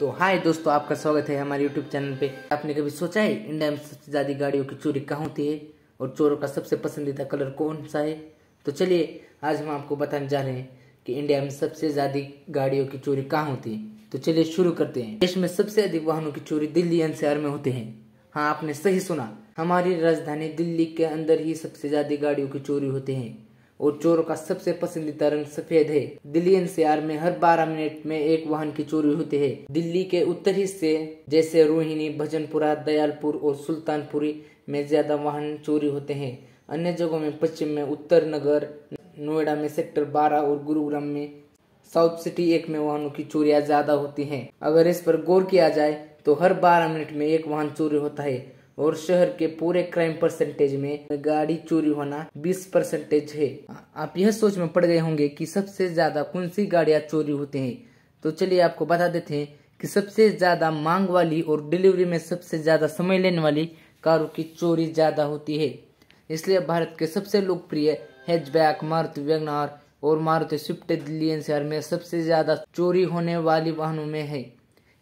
तो हाय दोस्तों आपका स्वागत है हमारे यूट्यूब चैनल पे आपने कभी सोचा है इंडिया में सबसे ज़्यादा गाड़ियों की चोरी कहाँ होती है और चोरों का सबसे पसंदीदा कलर कौन सा है तो चलिए आज हम आपको बताने जा रहे हैं कि इंडिया में सबसे ज़्यादा गाड़ियों की चोरी कहाँ होती है तो चलिए शुरू करते हैं देश में सबसे अधिक वाहनों की चोरी दिल्ली एनसीआर में होते हैं हाँ आपने सही सुना हमारी राजधानी दिल्ली के अंदर ही सबसे ज़्यादा गाड़ियों की चोरी होते हैं और चोरों का सबसे पसंदीदा रंग सफेद है दिल्ली एनसीआर में हर 12 मिनट में एक वाहन की चोरी होती है दिल्ली के उत्तर हिस्से जैसे रोहिणी भजनपुरा दयालपुर और सुल्तानपुरी में ज्यादा वाहन चोरी होते हैं अन्य जगहों में पश्चिम में उत्तर नगर नोएडा में सेक्टर 12 और गुरुग्राम में साउथ सिटी एक में वाहनों की चोरिया ज्यादा होती है अगर इस पर गौर किया जाए तो हर बारह मिनट में एक वाहन चोरी होता है और शहर के पूरे क्राइम परसेंटेज में गाड़ी चोरी होना 20 परसेंटेज है आप यह सोच में पड़ गए होंगे कि सबसे ज्यादा कौन सी गाड़ियां चोरी होती हैं तो चलिए आपको बता देते हैं कि सबसे ज्यादा मांग वाली और डिलीवरी में सबसे ज्यादा समय लेने वाली कारों की चोरी ज्यादा होती है इसलिए भारत के सबसे लोकप्रिय हैचबैक मारुति वेगनार और मारुति स्विफ्ट दिल्ली एनसीआर में सबसे ज्यादा चोरी होने वाली वाहनों में है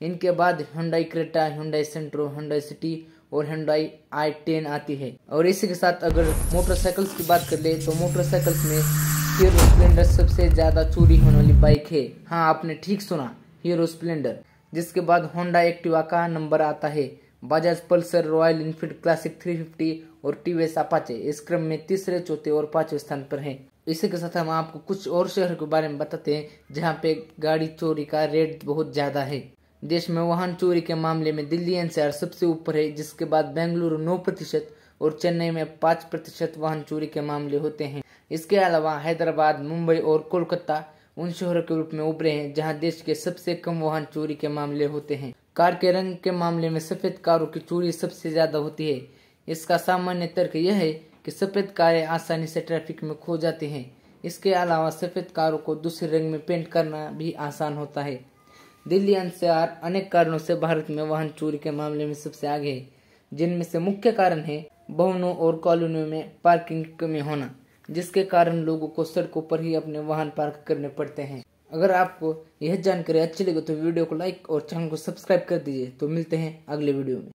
इनके बाद Hyundai Creta Hyundai Santro Hyundai City और आई टेन आती है और इसी के साथ अगर मोटरसाइकिल्स की बात कर ले तो मोटरसाइकिल्स में हीरो स्प्लेंडर सबसे ज़्यादा चोरी होने वाली बाइक है हाँ आपने ठीक सुना हीरो स्प्लेंडर जिसके बाद होंडा एक्टिवा का नंबर आता है Bajaj Pulsar Royal Enfield Classic 350 और टी अपाचे इस क्रम में तीसरे चौथे और पांचवे स्थान पर हैं इसी के साथ हम आपको कुछ और शहर के बारे में बताते हैं जहाँ पे गाड़ी चोरी का रेट बहुत ज़्यादा है देश में वाहन चोरी के मामले में दिल्ली एनसीआर सबसे ऊपर है जिसके बाद बेंगलुरु नौ प्रतिशत और चेन्नई में पाँच प्रतिशत वाहन चोरी के मामले होते हैं इसके अलावा हैदराबाद मुंबई और कोलकाता उन शहरों के रूप में उभरे हैं जहां देश के सबसे कम वाहन चोरी के मामले होते हैं कार के रंग के मामले में सफेद कारों की चोरी सबसे ज्यादा होती है इसका सामान्य तर्क यह है कि सफेद कारें आसानी से ट्रैफिक में खो जाती हैं इसके अलावा सफेद कारों को दूसरे रंग में पेंट करना भी आसान होता है दिल्ली एनसीआर अनेक कारणों से भारत में वाहन चोरी के मामले में सबसे आगे है जिनमें से मुख्य कारण है भवनों और कॉलोनियों में पार्किंग की कमी होना जिसके कारण लोगों को सड़कों पर ही अपने वाहन पार्क करने पड़ते हैं अगर आपको यह जानकारी अच्छी लगे तो वीडियो को लाइक और चैनल को सब्सक्राइब कर दीजिए तो मिलते हैं अगले वीडियो में